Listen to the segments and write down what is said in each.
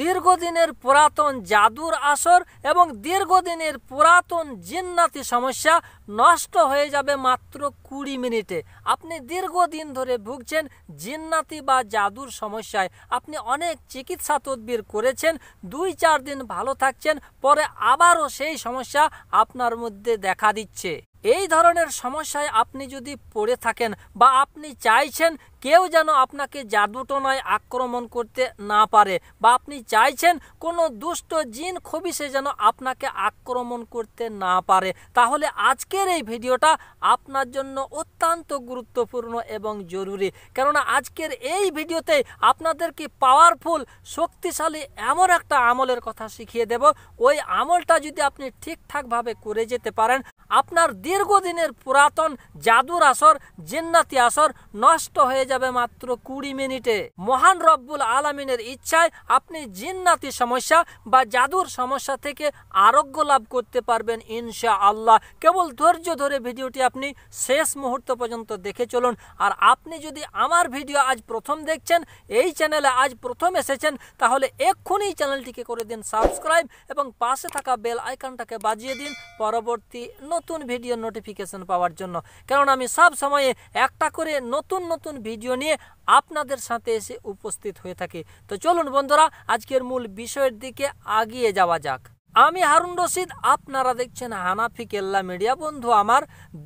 দীর্ঘদিনের পুরাতন জাদুর আসর এবং দীর্ঘদিনের পুরাতন জিন্নাতি সমস্যা নষ্ট হয়ে যাবে মাত্র কুড়ি মিনিটে আপনি দীর্ঘদিন ধরে ভুগছেন জিন্নাতি বা জাদুর সমস্যায় আপনি অনেক চিকিৎসা তদবির করেছেন দুই চার দিন ভালো থাকছেন পরে আবারও সেই সমস্যা আপনার মধ্যে দেখা দিচ্ছে এই ধরনের সমস্যায় আপনি যদি পড়ে থাকেন বা আপনি চাইছেন কেউ যেন আপনাকে জাদুটনায় আক্রমণ করতে না পারে বা আপনি চাইছেন কোনো দুষ্ট জিন সে যেন আপনাকে আক্রমণ করতে না পারে তাহলে আজকের এই ভিডিওটা আপনার জন্য অত্যন্ত গুরুত্বপূর্ণ এবং জরুরি কেননা আজকের এই ভিডিওতে আপনাদেরকে পাওয়ারফুল শক্তিশালী এমন একটা আমলের কথা শিখিয়ে দেব ওই আমলটা যদি আপনি ঠিকঠাকভাবে করে যেতে পারেন আপনার দীর্ঘদিনের পুরাতন জাদুর আসর জিন্নাতি আসর নষ্ট হয়ে যাবে মাত্র কুড়ি মিনিটে মহান রব্বুল আলমিনের ইচ্ছায় আপনি জিন্নাতি সমস্যা বা জাদুর সমস্যা থেকে আরোগ্য লাভ করতে পারবেন ইনশা আল্লাহ কেবল ধৈর্য ধরে ভিডিওটি আপনি শেষ মুহূর্ত পর্যন্ত দেখে চলুন আর আপনি যদি আমার ভিডিও আজ প্রথম দেখছেন এই চ্যানেলে আজ প্রথম এসেছেন তাহলে এক্ষুনি চ্যানেলটিকে করে দিন সাবস্ক্রাইব এবং পাশে থাকা বেল আইকনটাকে বাজিয়ে দিন পরবর্তী নতুন ভিডিও নোটিফিকেশন পাওয়ার জন্য কারণ আমি সব সময়ে একটা করে নতুন নতুন ভিডিও ভিডিও নিয়ে আপনাদের সাথে এসে উপস্থিত হয়ে থাকে তো চলুন বন্ধুরা আজকের মূল বিষয়ের দিকে আগিয়ে যাওয়া যাক আমি হারুন রশিদ আপনারা দেখছেন হানাফি কেল্লা মিডিয়া বন্ধু আমার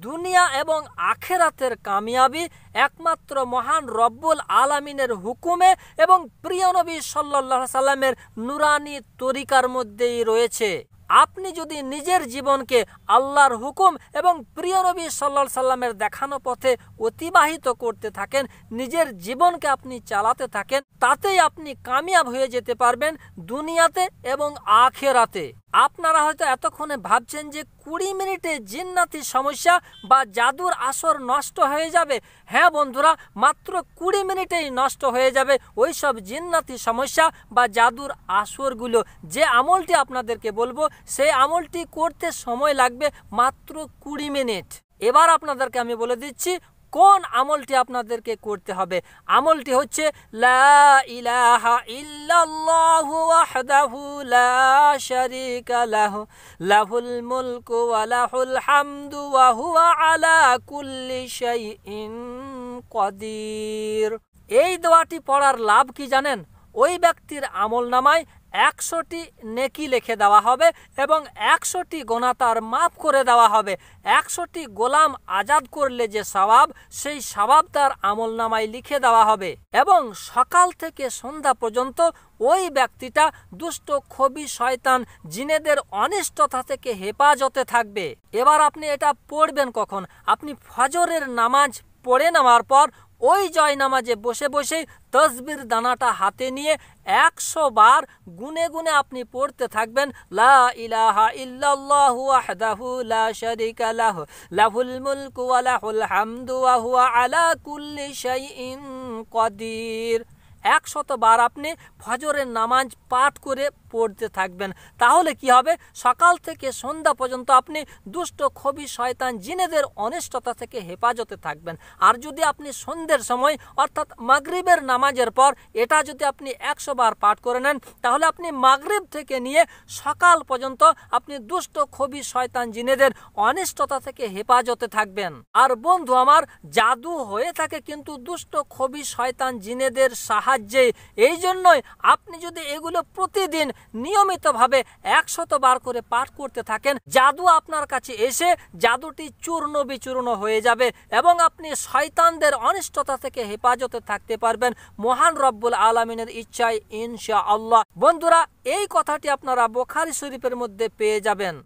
দুনিয়া এবং আখেরাতের কামিয়াবি একমাত্র মহান রব্বুল আলামিনের হুকুমে এবং প্রিয় নবী সাল্লাহ সাল্লামের নুরানি তরিকার মধ্যেই রয়েছে আপনি যদি নিজের জীবনকে আল্লাহর হুকুম এবং প্রিয় নবী সাল্লা সাল্লামের দেখানো পথে অতিবাহিত করতে থাকেন নিজের জীবনকে আপনি চালাতে থাকেন তাতেই আপনি কামিয়াব হয়ে যেতে পারবেন দুনিয়াতে এবং আখেরাতে আপনারা হয়তো এতক্ষণে ভাবছেন যে কুড়ি মিনিটে জিন্নাতি সমস্যা বা জাদুর আসর নষ্ট হয়ে যাবে হ্যাঁ বন্ধুরা মাত্র কুড়ি মিনিটেই নষ্ট হয়ে যাবে ওই সব জিন্নাতি সমস্যা বা জাদুর আসরগুলো যে আমলটি আপনাদেরকে বলবো সেই আমলটি করতে সময় লাগবে মাত্র কুড়ি মিনিট এবার আপনাদেরকে আমি বলে দিচ্ছি কোন আমলটি আপনাদেরকে করতে হবে আমলটি হচ্ছে লা ইলাহা লা লাহু লাহুল মুলকু আলা কদির এই দোয়াটি পড়ার লাভ কি জানেন ওই ব্যক্তির আমল নামায় একশোটি নেকি লিখে দেওয়া হবে এবং একশোটি গোনাতার মাফ করে দেওয়া হবে একশোটি গোলাম আজাদ করলে যে স্বভাব সেই স্বভাব তার আমল নামায় লিখে দেওয়া হবে এবং সকাল থেকে সন্ধ্যা পর্যন্ত ওই ব্যক্তিটা দুষ্ট খবি শয়তান জিনেদের অনিষ্টতা থেকে হেফাজতে থাকবে এবার আপনি এটা পড়বেন কখন আপনি ফজরের নামাজ পড়ে নেওয়ার পর ওই জয় নামাজে বসে বসেই তসবির দানাটা হাতে নিয়ে একশো বার গুনে গুনে আপনি পড়তে থাকবেন লা ইলাহা ইল্লাল্লাহু আহদাহু লা শারিকা লাহু লাহুল মুলকু ওয়া লাহুল হামদু ওয়া হুয়া আলা কুল্লি শাইইন কদির একশত বার আপনি ফজরের নামাজ পাঠ করে পড়তে থাকবেন তাহলে কি হবে সকাল থেকে সন্ধ্যা পর্যন্ত আপনি দুষ্ট খবি শয়তান জিনেদের অনিষ্টতা থেকে হেফাজতে থাকবেন আর যদি আপনি সন্ধ্যের সময় অর্থাৎ মাগরিবের নামাজের পর এটা যদি আপনি একশো বার পাঠ করে নেন তাহলে আপনি মাগরিব থেকে নিয়ে সকাল পর্যন্ত আপনি দুষ্ট খবি শয়তান জিনেদের অনিষ্টতা থেকে হেফাজতে থাকবেন আর বন্ধু আমার জাদু হয়ে থাকে কিন্তু দুষ্ট খবি শয়তান জিনেদের সাহায্যে এই জন্যই আপনি যদি এগুলো প্রতিদিন নিয়মিতভাবে একশত বার করে পাঠ করতে থাকেন জাদু আপনার কাছে এসে জাদুটি চূর্ণ বিচূর্ণ হয়ে যাবে এবং আপনি শয়তানদের অনিষ্টতা থেকে হেফাজতে থাকতে পারবেন মহান রব্বুল আলমিনের ইচ্ছায় ইনশা আল্লাহ বন্ধুরা এই কথাটি আপনারা বোখারি শরীফের মধ্যে পেয়ে যাবেন